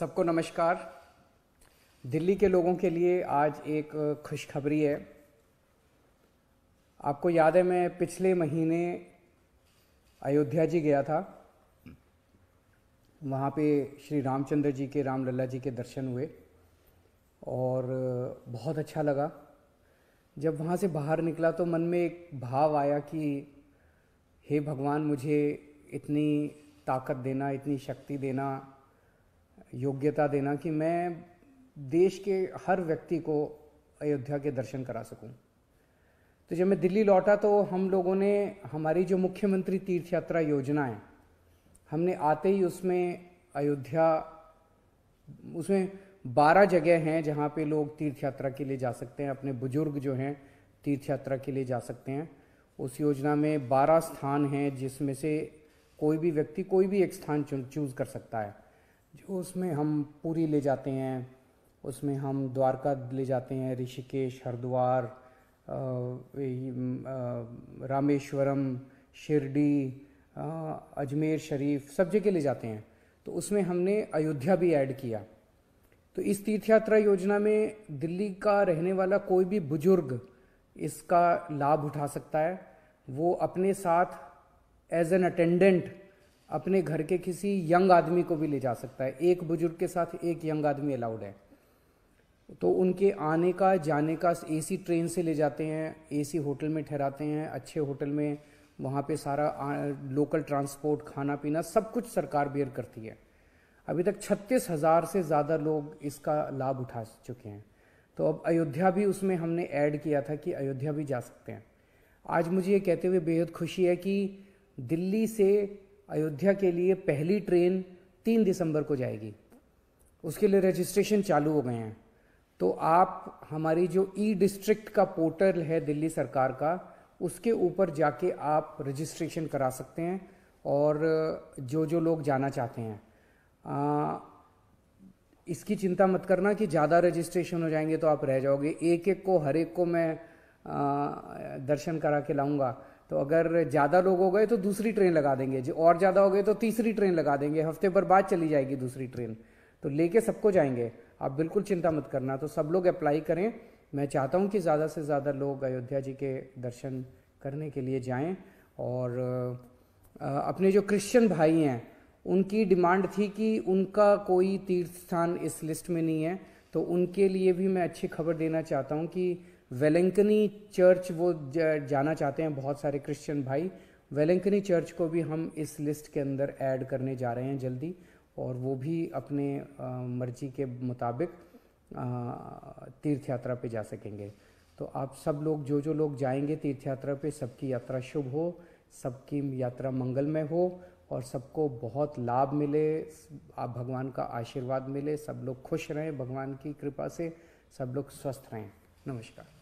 सबको नमस्कार दिल्ली के लोगों के लिए आज एक खुशखबरी है आपको याद है मैं पिछले महीने अयोध्या जी गया था वहाँ पे श्री रामचंद्र जी के राम लला जी के दर्शन हुए और बहुत अच्छा लगा जब वहाँ से बाहर निकला तो मन में एक भाव आया कि हे भगवान मुझे इतनी ताकत देना इतनी शक्ति देना योग्यता देना कि मैं देश के हर व्यक्ति को अयोध्या के दर्शन करा सकूं तो जब मैं दिल्ली लौटा तो हम लोगों ने हमारी जो मुख्यमंत्री तीर्थ यात्रा योजना है हमने आते ही उसमें अयोध्या उसमें बारह जगह हैं जहाँ पे लोग तीर्थ यात्रा के लिए जा सकते हैं अपने बुजुर्ग जो हैं तीर्थ यात्रा के लिए जा सकते हैं उस योजना में बारह स्थान हैं जिसमें से कोई भी व्यक्ति कोई भी एक स्थान चूज़ कर सकता है जो उसमें हम पूरी ले जाते हैं उसमें हम द्वारका ले जाते हैं ऋषिकेश हरिद्वार रामेश्वरम शिरडी अजमेर शरीफ सब जगह ले जाते हैं तो उसमें हमने अयोध्या भी ऐड किया तो इस तीर्थ यात्रा योजना में दिल्ली का रहने वाला कोई भी बुजुर्ग इसका लाभ उठा सकता है वो अपने साथ एज एन अटेंडेंट अपने घर के किसी यंग आदमी को भी ले जा सकता है एक बुजुर्ग के साथ एक यंग आदमी अलाउड है तो उनके आने का जाने का एसी ट्रेन से ले जाते हैं एसी होटल में ठहराते हैं अच्छे होटल में वहाँ पे सारा लोकल ट्रांसपोर्ट खाना पीना सब कुछ सरकार बेयर करती है अभी तक छत्तीस हज़ार से ज़्यादा लोग इसका लाभ उठा चुके हैं तो अब अयोध्या भी उसमें हमने ऐड किया था कि अयोध्या भी जा सकते हैं आज मुझे ये कहते हुए बेहद खुशी है कि दिल्ली से अयोध्या के लिए पहली ट्रेन तीन दिसंबर को जाएगी उसके लिए रजिस्ट्रेशन चालू हो गए हैं तो आप हमारी जो ई डिस्ट्रिक्ट का पोर्टल है दिल्ली सरकार का उसके ऊपर जाके आप रजिस्ट्रेशन करा सकते हैं और जो जो लोग जाना चाहते हैं आ, इसकी चिंता मत करना कि ज़्यादा रजिस्ट्रेशन हो जाएंगे तो आप रह जाओगे एक एक को हर एक को मैं आ, दर्शन करा के लाऊंगा तो अगर ज़्यादा लोग हो गए तो दूसरी ट्रेन लगा देंगे जो और ज़्यादा हो गए तो तीसरी ट्रेन लगा देंगे हफ्ते भर बाद चली जाएगी दूसरी ट्रेन तो लेके सबको जाएंगे आप बिल्कुल चिंता मत करना तो सब लोग अप्लाई करें मैं चाहता हूँ कि ज़्यादा से ज़्यादा लोग अयोध्या जी के दर्शन करने के लिए जाएं और अपने जो क्रिश्चियन भाई हैं उनकी डिमांड थी कि उनका कोई तीर्थ स्थान इस लिस्ट में नहीं है तो उनके लिए भी मैं अच्छी खबर देना चाहता हूँ कि वेलेंकनी चर्च वो जाना चाहते हैं बहुत सारे क्रिश्चियन भाई वेलेंकनी चर्च को भी हम इस लिस्ट के अंदर ऐड करने जा रहे हैं जल्दी और वो भी अपने मर्जी के मुताबिक तीर्थ यात्रा पे जा सकेंगे तो आप सब लोग जो जो लोग जाएंगे तीर्थ यात्रा पे सबकी यात्रा शुभ हो सबकी यात्रा मंगलमय हो और सबको बहुत लाभ मिले आप भगवान का आशीर्वाद मिले सब लोग खुश रहें भगवान की कृपा से सब लोग स्वस्थ रहें नमस्कार